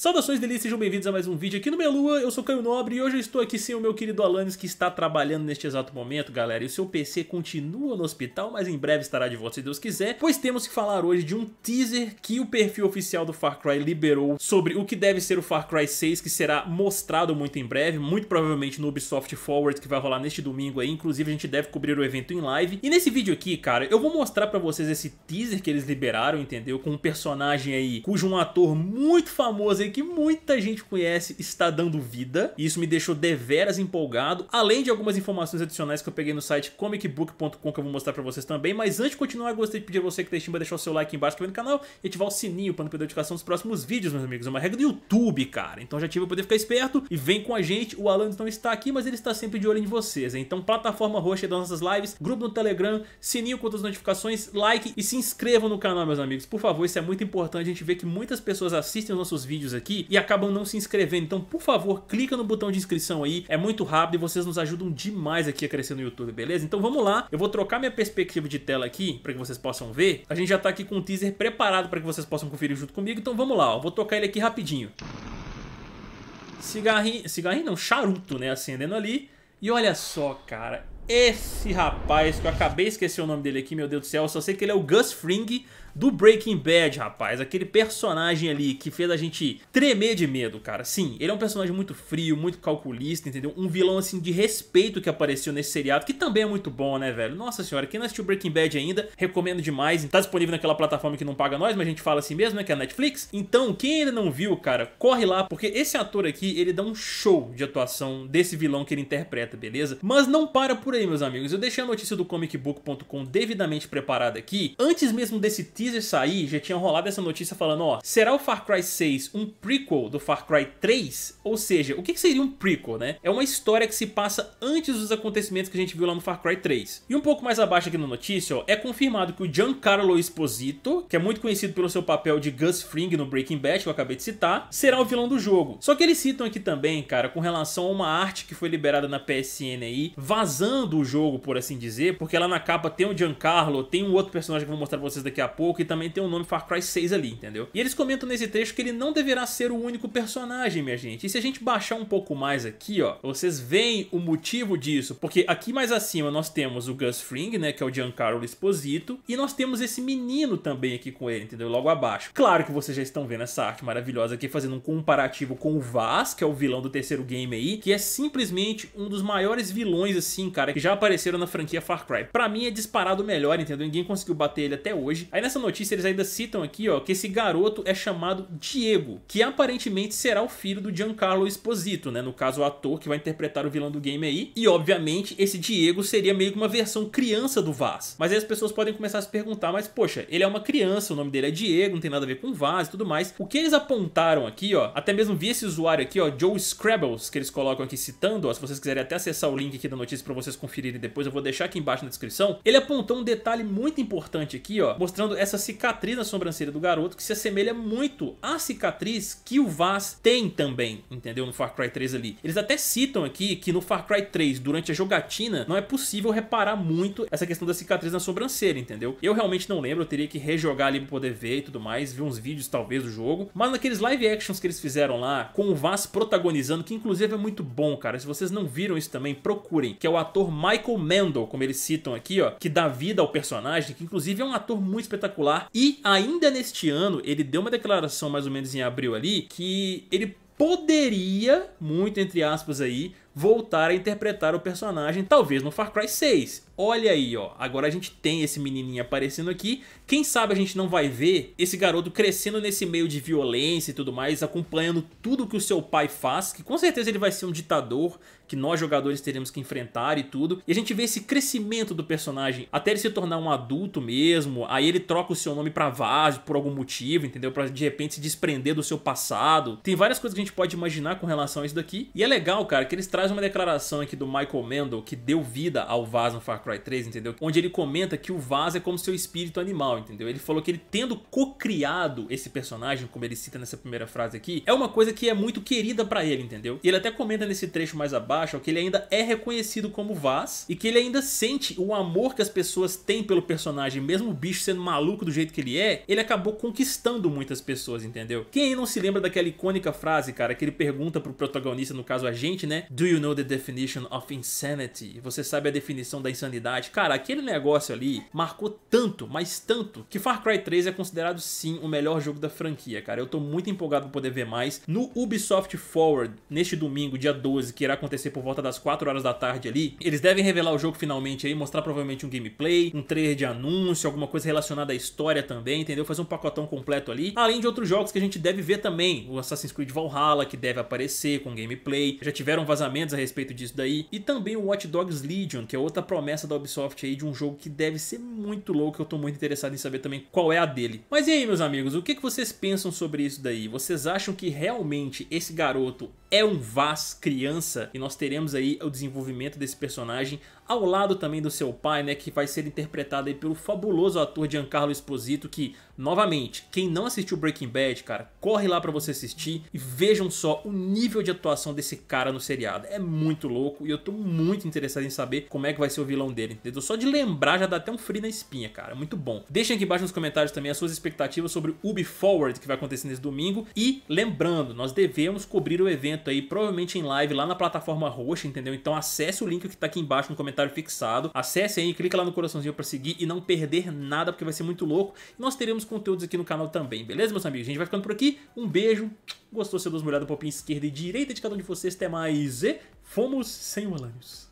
Saudações delícias, sejam bem-vindos a mais um vídeo aqui no Minha Lua, eu sou Caio Nobre e hoje eu estou aqui sem o meu querido Alanis que está trabalhando neste exato momento, galera. E o seu PC continua no hospital, mas em breve estará de volta se Deus quiser, pois temos que falar hoje de um teaser que o perfil oficial do Far Cry liberou sobre o que deve ser o Far Cry 6, que será mostrado muito em breve, muito provavelmente no Ubisoft Forward que vai rolar neste domingo aí, inclusive a gente deve cobrir o evento em live. E nesse vídeo aqui, cara, eu vou mostrar pra vocês esse teaser que eles liberaram, entendeu? Com um personagem aí, cujo um ator muito famoso aí que muita gente conhece está dando vida, e isso me deixou deveras empolgado, além de algumas informações adicionais que eu peguei no site comicbook.com que eu vou mostrar pra vocês também, mas antes de continuar, eu gostaria de pedir a você que deixe tá deixar o seu like embaixo aqui tá no canal e ativar o sininho para não perder a notificação dos próximos vídeos, meus amigos, é uma regra do YouTube, cara, então já tive para poder ficar esperto e vem com a gente, o Alan não está aqui, mas ele está sempre de olho em vocês, então plataforma roxa das nossas lives, grupo no Telegram, sininho com as notificações, like e se inscrevam no canal, meus amigos, por favor, isso é muito importante, a gente vê que muitas pessoas assistem os nossos vídeos aqui e acabam não se inscrevendo. Então, por favor, clica no botão de inscrição aí. É muito rápido e vocês nos ajudam demais aqui a crescer no YouTube, beleza? Então vamos lá. Eu vou trocar minha perspectiva de tela aqui para que vocês possam ver. A gente já tá aqui com o um teaser preparado para que vocês possam conferir junto comigo. Então vamos lá, ó. Vou tocar ele aqui rapidinho. Cigarrinho, cigarrinho não, charuto, né? Acendendo ali. E olha só, cara, esse rapaz, que eu acabei de esquecer o nome dele aqui, meu Deus do céu, eu só sei que ele é o Gus Fring do Breaking Bad, rapaz. Aquele personagem ali que fez a gente tremer de medo, cara. Sim, ele é um personagem muito frio, muito calculista, entendeu? Um vilão, assim, de respeito que apareceu nesse seriado, que também é muito bom, né, velho? Nossa senhora, quem não assistiu Breaking Bad ainda, recomendo demais. Tá disponível naquela plataforma que não paga nós, mas a gente fala assim mesmo, né, que é a Netflix. Então, quem ainda não viu, cara, corre lá, porque esse ator aqui, ele dá um show de atuação desse vilão que ele interpreta, beleza? Mas não para por aí, meus amigos. Eu deixei a notícia do comicbook.com devidamente preparada aqui, antes mesmo desse teaser teaser sair, já tinha rolado essa notícia falando, ó, será o Far Cry 6 um prequel do Far Cry 3? Ou seja, o que seria um prequel, né? É uma história que se passa antes dos acontecimentos que a gente viu lá no Far Cry 3. E um pouco mais abaixo aqui na notícia, ó, é confirmado que o Giancarlo Esposito, que é muito conhecido pelo seu papel de Gus Fring no Breaking Bad, que eu acabei de citar, será o vilão do jogo. Só que eles citam aqui também, cara, com relação a uma arte que foi liberada na PSN aí, vazando o jogo, por assim dizer, porque lá na capa tem o Giancarlo, tem um outro personagem que eu vou mostrar pra vocês daqui a pouco, que também tem o nome Far Cry 6 ali, entendeu? E eles comentam nesse trecho que ele não deverá ser o único personagem, minha gente. E se a gente baixar um pouco mais aqui, ó, vocês veem o motivo disso, porque aqui mais acima nós temos o Gus Fring, né, que é o Giancarlo Esposito, e nós temos esse menino também aqui com ele, entendeu? Logo abaixo. Claro que vocês já estão vendo essa arte maravilhosa aqui, fazendo um comparativo com o Vaz, que é o vilão do terceiro game aí, que é simplesmente um dos maiores vilões, assim, cara, que já apareceram na franquia Far Cry. Pra mim é disparado melhor, entendeu? Ninguém conseguiu bater ele até hoje. Aí nessa nessa notícia eles ainda citam aqui ó, que esse garoto é chamado Diego, que aparentemente será o filho do Giancarlo Esposito, né? no caso o ator que vai interpretar o vilão do game aí. E obviamente esse Diego seria meio que uma versão criança do Vaz. Mas aí as pessoas podem começar a se perguntar, mas poxa, ele é uma criança, o nome dele é Diego, não tem nada a ver com Vaz e tudo mais. O que eles apontaram aqui, ó, até mesmo vi esse usuário aqui, ó, Joe Scrabbles, que eles colocam aqui citando, ó, se vocês quiserem até acessar o link aqui da notícia para vocês conferirem depois, eu vou deixar aqui embaixo na descrição. Ele apontou um detalhe muito importante aqui, ó, mostrando essa essa cicatriz na sobrancelha do garoto que se assemelha muito à cicatriz que o Vaz tem também, entendeu? No Far Cry 3 ali. Eles até citam aqui que no Far Cry 3, durante a jogatina, não é possível reparar muito essa questão da cicatriz na sobrancelha, entendeu? Eu realmente não lembro, eu teria que rejogar ali pra poder ver e tudo mais, ver uns vídeos talvez do jogo, mas naqueles live actions que eles fizeram lá, com o Vaz protagonizando, que inclusive é muito bom, cara, se vocês não viram isso também, procurem, que é o ator Michael Mendel, como eles citam aqui, ó, que dá vida ao personagem, que inclusive é um ator muito espetacular espetacular. E ainda neste ano, ele deu uma declaração mais ou menos em abril ali, que ele poderia, muito entre aspas aí, voltar a interpretar o personagem, talvez no Far Cry 6. Olha aí, ó. Agora a gente tem esse menininho aparecendo aqui. Quem sabe a gente não vai ver esse garoto crescendo nesse meio de violência e tudo mais, acompanhando tudo que o seu pai faz, que com certeza ele vai ser um ditador que nós jogadores teremos que enfrentar e tudo. E a gente vê esse crescimento do personagem até ele se tornar um adulto mesmo. Aí ele troca o seu nome para Vaz por algum motivo, entendeu? Para de repente se desprender do seu passado. Tem várias coisas que a gente pode imaginar com relação a isso daqui. E é legal, cara, que eles trazem uma declaração aqui do Michael Mendel que deu vida ao Vaz no Far Cry 3, entendeu? Onde ele comenta que o Vaz é como seu espírito animal, entendeu? Ele falou que ele tendo co-criado esse personagem, como ele cita nessa primeira frase aqui, é uma coisa que é muito querida para ele, entendeu? E ele até comenta nesse trecho mais abaixo que ele ainda é reconhecido como Vaz e que ele ainda sente o amor que as pessoas têm pelo personagem, mesmo o bicho sendo maluco do jeito que ele é, ele acabou conquistando muitas pessoas, entendeu? Quem aí não se lembra daquela icônica frase, cara, que ele pergunta pro protagonista, no caso a gente, né? Do you know the definition of insanity? Você sabe a definição da insanidade? Cara, aquele negócio ali marcou tanto, mas tanto, que Far Cry 3 é considerado sim o melhor jogo da franquia, cara. Eu tô muito empolgado pra poder ver mais. No Ubisoft Forward, neste domingo, dia 12, que irá acontecer por volta das 4 horas da tarde ali, eles devem revelar o jogo finalmente aí, mostrar provavelmente um gameplay, um trailer de anúncio, alguma coisa relacionada à história também, entendeu? Fazer um pacotão completo ali, além de outros jogos que a gente deve ver também. O Assassin's Creed Valhalla, que deve aparecer com gameplay. Já tiveram vazamento a respeito disso daí. E também o Watch Dogs Legion, que é outra promessa da Ubisoft aí de um jogo que deve ser muito louco. Eu tô muito interessado em saber também qual é a dele. Mas e aí, meus amigos, o que, que vocês pensam sobre isso daí? Vocês acham que realmente esse garoto é um Vaz criança? E nós teremos aí o desenvolvimento desse personagem ao lado também do seu pai, né, que vai ser interpretado aí pelo fabuloso ator Giancarlo Esposito, que, novamente, quem não assistiu Breaking Bad, cara, corre lá para você assistir e vejam só o nível de atuação desse cara no seriado. É muito louco e eu tô muito interessado em saber como é que vai ser o vilão dele, entendeu? Só de lembrar já dá até um frio na espinha, cara, muito bom. Deixem aqui embaixo nos comentários também as suas expectativas sobre o Ubi Forward que vai acontecer nesse domingo e, lembrando, nós devemos cobrir o evento aí, provavelmente em live lá na plataforma roxa, entendeu? Então acesse o link que tá aqui embaixo no comentário comentário fixado. Acesse aí, clica lá no coraçãozinho para seguir e não perder nada, porque vai ser muito louco. E nós teremos conteúdos aqui no canal também, beleza, meus amigos? A gente vai ficando por aqui. Um beijo. Gostou, seu duas molhadas, um pouquinho esquerda e direita de cada um de vocês. Até mais. E fomos sem malandros.